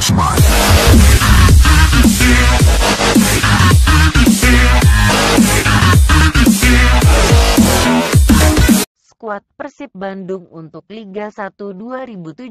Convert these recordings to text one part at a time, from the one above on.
Flashback. skuad Persib Bandung untuk Liga 1 2017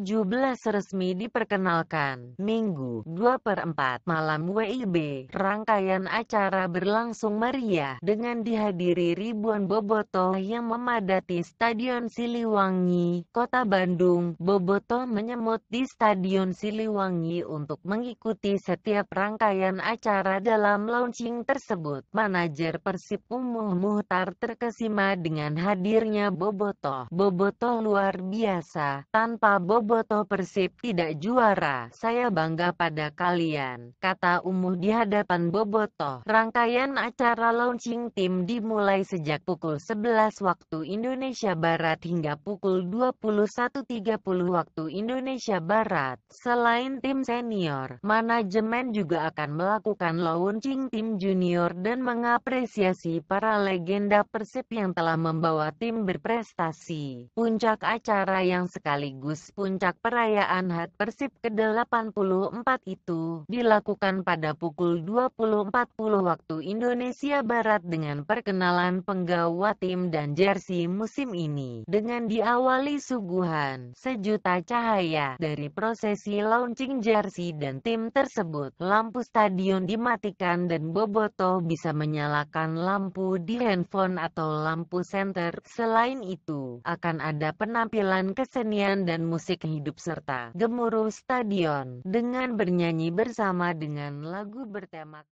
resmi diperkenalkan. Minggu 2 per 4 malam WIB, rangkaian acara berlangsung meriah dengan dihadiri ribuan boboto yang memadati Stadion Siliwangi, Kota Bandung. boboto menyemut di Stadion Siliwangi untuk mengikuti setiap rangkaian acara dalam launching tersebut. Manajer Persib Umuh Muhtar terkesima dengan hadirnya boboto Boboto. Boboto luar biasa, tanpa Boboto Persib tidak juara. Saya bangga pada kalian, kata Umuh di hadapan Boboto. Rangkaian acara launching tim dimulai sejak pukul 11 waktu Indonesia Barat hingga pukul 21.30 waktu Indonesia Barat. Selain tim senior, manajemen juga akan melakukan launching tim junior dan mengapresiasi para legenda Persib yang telah membawa tim berprestasi prestasi. Puncak acara yang sekaligus puncak perayaan HAT Persib ke-84 itu dilakukan pada pukul 20.40 waktu Indonesia Barat dengan perkenalan penggawa tim dan jersey musim ini dengan diawali suguhan sejuta cahaya dari prosesi launching jersey dan tim tersebut. Lampu stadion dimatikan dan Boboto bisa menyalakan lampu di handphone atau lampu center Selain itu, itu, akan ada penampilan kesenian dan musik hidup serta gemuruh stadion dengan bernyanyi bersama dengan lagu bertema